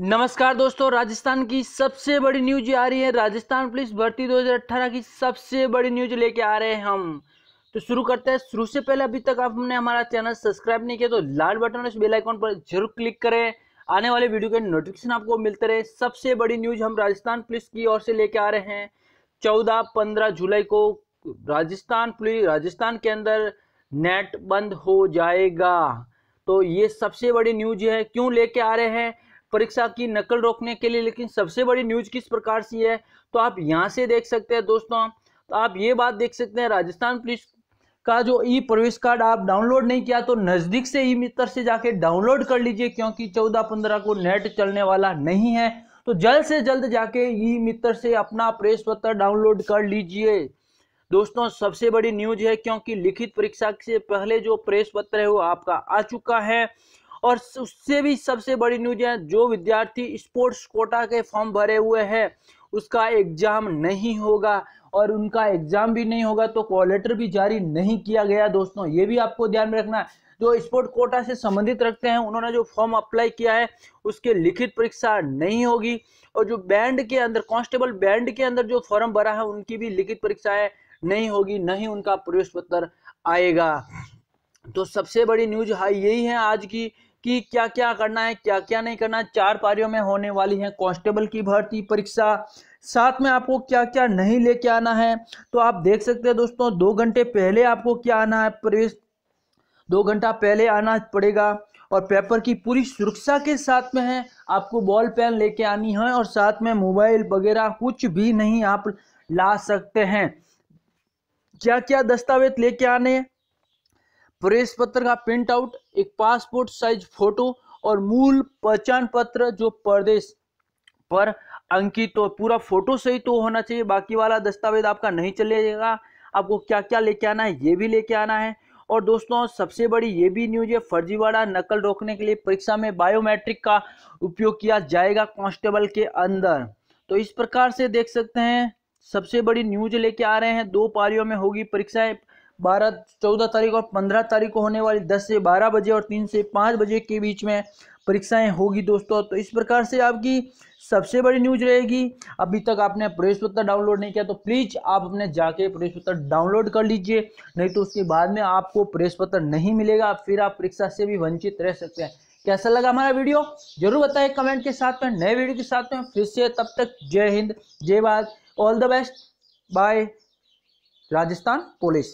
नमस्कार दोस्तों राजस्थान की सबसे बड़ी न्यूज आ रही है राजस्थान पुलिस भर्ती 2018 की सबसे बड़ी न्यूज लेके आ रहे हैं हम तो शुरू करते हैं शुरू से पहले अभी तक आपने हमारा चैनल सब्सक्राइब नहीं किया तो लाल बटन और बेल आइकॉन पर जरूर क्लिक करें आने वाले वीडियो के नोटिफिकेशन आपको मिलते रहे सबसे बड़ी न्यूज हम राजस्थान पुलिस की ओर से लेके आ रहे हैं चौदह पंद्रह जुलाई को राजस्थान पुलिस राजस्थान के अंदर नेट बंद हो जाएगा तो ये सबसे बड़ी न्यूज है क्यों लेके आ रहे हैं परीक्षा की नकल रोकने के लिए लेकिन सबसे बड़ी न्यूज किस प्रकार से है तो आप यहाँ से देख सकते हैं दोस्तों तो आप ये बात देख सकते हैं राजस्थान पुलिस का जो ई प्रवेश कार्ड आप डाउनलोड नहीं किया तो नज़दीक से ई मित्र से जाके डाउनलोड कर लीजिए क्योंकि चौदह पंद्रह को नेट चलने वाला नहीं है तो जल्द से जल्द जाके ई मित्र से अपना प्रेस पत्र डाउनलोड कर लीजिए दोस्तों सबसे बड़ी न्यूज है क्योंकि लिखित परीक्षा से पहले जो प्रेस पत्र है वो आपका आ चुका है और उससे भी सबसे बड़ी न्यूज है जो विद्यार्थी स्पोर्ट्स कोटा के फॉर्म भरे हुए हैं उसका एग्जाम नहीं होगा और उनका एग्जाम भी नहीं होगा तो कॉलेटर भी जारी नहीं किया गया दोस्तों ये भी आपको ध्यान में रखना है जो स्पोर्ट कोटा से संबंधित रखते हैं उन्होंने जो फॉर्म अप्लाई किया है उसके लिखित परीक्षा नहीं होगी और जो बैंड के अंदर कांस्टेबल बैंड के अंदर जो फॉर्म भरा है उनकी भी लिखित परीक्षाएं नहीं होगी नहीं उनका प्रवेश पत्र आएगा तो सबसे बड़ी न्यूज हाँ यही है आज की कि क्या क्या करना है क्या क्या नहीं करना है चार पारियों में होने वाली है कांस्टेबल की भर्ती परीक्षा साथ में आपको क्या क्या नहीं लेके आना है तो आप देख सकते हैं दोस्तों दो घंटे पहले आपको क्या आना है प्रवेश दो घंटा पहले आना पड़ेगा और पेपर की पूरी सुरक्षा के साथ में है आपको बॉल पेन लेके आनी है और साथ में मोबाइल वगैरह कुछ भी नहीं आप ला सकते हैं क्या क्या दस्तावेज लेके आने प्रवेश पत्र का प्रिंट आउट एक पासपोर्ट साइज फोटो और मूल पहचान पत्र जो प्रदेश पर अंकित तो पूरा फोटो सही तो होना चाहिए बाकी वाला दस्तावेज आपका नहीं चलेगा आपको क्या क्या लेके आना है ये भी लेके आना है और दोस्तों सबसे बड़ी ये भी न्यूज है फर्जीवाड़ा नकल रोकने के लिए परीक्षा में बायोमेट्रिक का उपयोग किया जाएगा कांस्टेबल के अंदर तो इस प्रकार से देख सकते हैं सबसे बड़ी न्यूज लेके आ रहे हैं दो पारियों में होगी परीक्षाएं बारह चौदह तारीख और पंद्रह तारीख को होने वाली दस से बारह बजे और तीन से पाँच बजे के बीच में परीक्षाएं होगी दोस्तों तो इस प्रकार से आपकी सबसे बड़ी न्यूज रहेगी अभी तक आपने प्रवेश पत्र डाउनलोड नहीं किया तो प्लीज आप अपने जाके प्रवेश पत्र डाउनलोड कर लीजिए नहीं तो उसके बाद में आपको प्रवेश पत्र नहीं मिलेगा फिर आप परीक्षा से भी वंचित रह सकते हैं कैसा लगा हमारा वीडियो जरूर बताएं कमेंट के साथ में नए वीडियो के साथ में फिर से तब तक जय हिंद जय Bharat all the best by Rajasthan police